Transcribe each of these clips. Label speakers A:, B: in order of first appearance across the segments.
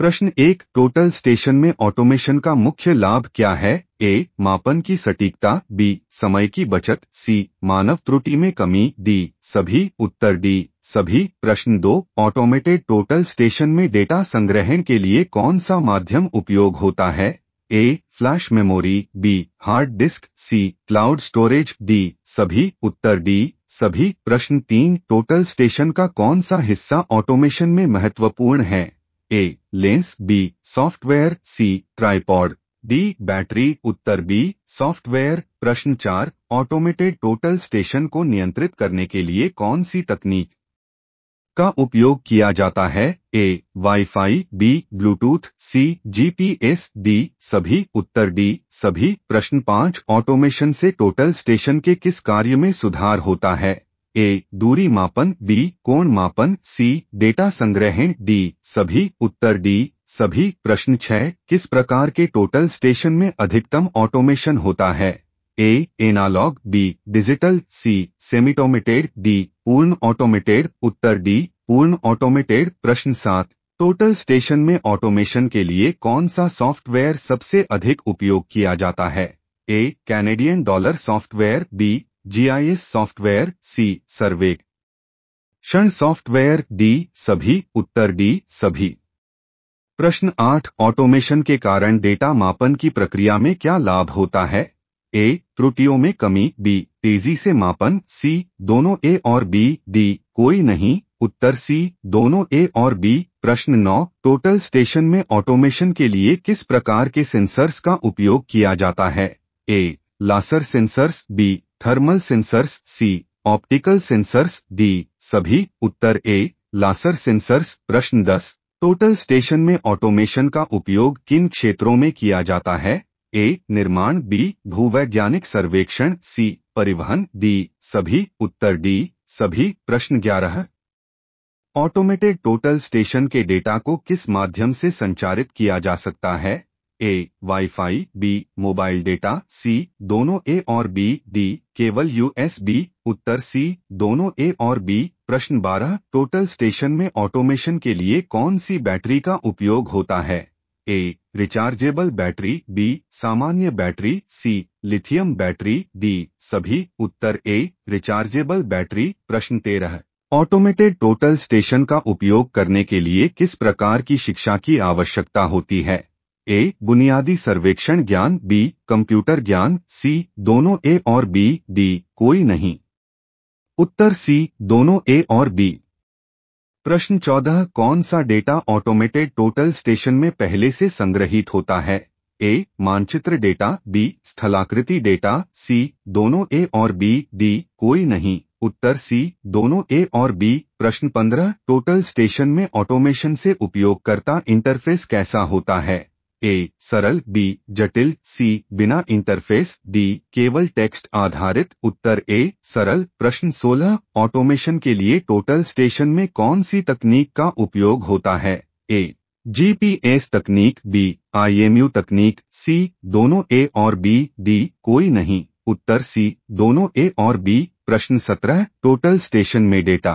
A: प्रश्न एक total station में ऑटोमेशन का मुख्य लाभ क्या है ए मापन की सटीकता बी समय की बचत सी मानव त्रुटि में कमी डी सभी उत्तर डी सभी प्रश्न दो ऑटोमेटेड टोटल स्टेशन में डेटा संग्रहण के लिए कौन सा माध्यम उपयोग होता है A flash memory B hard disk C cloud storage D सभी उत्तर डी सभी प्रश्न तीन टोटल स्टेशन का कौन सा हिस्सा ऑटोमेशन में महत्वपूर्ण है A lens B software C tripod D battery उत्तर बी सॉफ्टवेयर प्रश्न चार ऑटोमेटेड टोटल स्टेशन को नियंत्रित करने के लिए कौन सी तकनीक का उपयोग किया जाता है A WiFi B Bluetooth C GPS D सभी उत्तर डी सभी प्रश्न पांच ऑटोमेशन से टोटल स्टेशन के किस कार्य में सुधार होता है ए दूरी मापन बी कोण मापन सी डेटा संग्रहण डी सभी उत्तर डी सभी प्रश्न छह किस प्रकार के टोटल स्टेशन में अधिकतम ऑटोमेशन होता है A analogue B digital C semiautomated D पूर्ण ऑटोमेटेड उत्तर डी पूर्ण ऑटोमेटेड प्रश्न सात टोटल स्टेशन में ऑटोमेशन के लिए कौन सा सॉफ्टवेयर सबसे अधिक उपयोग किया जाता है A Canadian dollar software B GIS software C survey क्षण सॉफ्टवेयर डी सभी उत्तर डी सभी प्रश्न आठ ऑटोमेशन के कारण डेटा मापन की प्रक्रिया में क्या लाभ होता है ए त्रुटियों में कमी बी तेजी से मापन सी दोनों ए और बी डी कोई नहीं उत्तर सी दोनों ए और बी प्रश्न नौ टोटल स्टेशन में ऑटोमेशन के लिए किस प्रकार के सेंसर्स का उपयोग किया जाता है A laser sensors B thermal sensors C optical sensors D सभी उत्तर ए लासर सेंसर्स प्रश्न दस टोटल स्टेशन में ऑटोमेशन का उपयोग किन क्षेत्रों में किया जाता है ए निर्माण बी भूवैज्ञानिक सर्वेक्षण सी परिवहन डी सभी उत्तर डी सभी प्रश्न ग्यारह ऑटोमेटेड टोटल स्टेशन के डेटा को किस माध्यम से संचारित किया जा सकता है A WiFi B mobile data C दोनों ए और बी डी केवल यूएसबी उत्तर सी दोनों ए और बी प्रश्न 12 टोटल स्टेशन में ऑटोमेशन के लिए कौन सी बैटरी का उपयोग होता है ए रिचार्जेबल बैटरी बी सामान्य battery C lithium battery D सभी उत्तर ए रिचार्जेबल बैटरी प्रश्न तेरह ऑटोमेटेड टोटल स्टेशन का उपयोग करने के लिए किस प्रकार की शिक्षा की आवश्यकता होती है ए बुनियादी सर्वेक्षण ज्ञान बी कंप्यूटर ज्ञान सी दोनों ए और बी डी कोई नहीं उत्तर सी दोनों ए और बी प्रश्न चौदह कौन सा डेटा ऑटोमेटेड टोटल स्टेशन में पहले से संग्रहित होता है ए मानचित्र डेटा बी स्थलाकृति डेटा सी दोनों ए और बी डी कोई नहीं उत्तर सी दोनों ए और बी प्रश्न पंद्रह टोटल स्टेशन में ऑटोमेशन से उपयोगकर्ता इंटरफेस कैसा होता है ए सरल बी जटिल सी बिना इंटरफेस डी केवल टेक्स्ट आधारित उत्तर ए सरल प्रश्न 16 ऑटोमेशन के लिए टोटल स्टेशन में कौन सी तकनीक का उपयोग होता है ए जीपीएस तकनीक बी आईएमयू तकनीक सी दोनों ए और बी डी कोई नहीं उत्तर सी दोनों ए और बी प्रश्न 17 टोटल स्टेशन में डेटा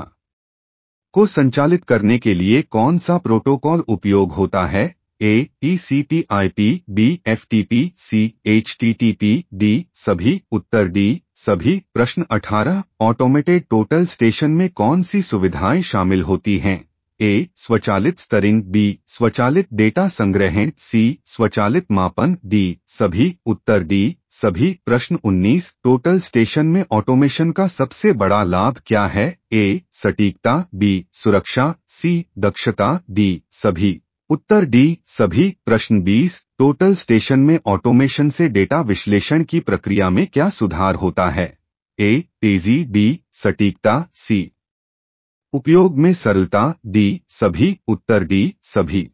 A: को संचालित करने के लिए कौन सा प्रोटोकॉल उपयोग होता है A E C P I P B F T P C H T T P D सभी उत्तर डी सभी प्रश्न 18 ऑटोमेटेड टोटल स्टेशन में कौन सी सुविधाएं शामिल होती हैं ए स्वचालित स्तरिंग बी स्वचालित डेटा संग्रहण सी स्वचालित मापन डी सभी उत्तर डी सभी प्रश्न 19 टोटल स्टेशन में ऑटोमेशन का सबसे बड़ा लाभ क्या है ए सटीकता बी सुरक्षा सी दक्षता डी सभी उत्तर डी सभी प्रश्न 20 टोटल स्टेशन में ऑटोमेशन से डेटा विश्लेषण की प्रक्रिया में क्या सुधार होता है ए तेजी बी सटीकता सी उपयोग में सरलता डी सभी उत्तर डी सभी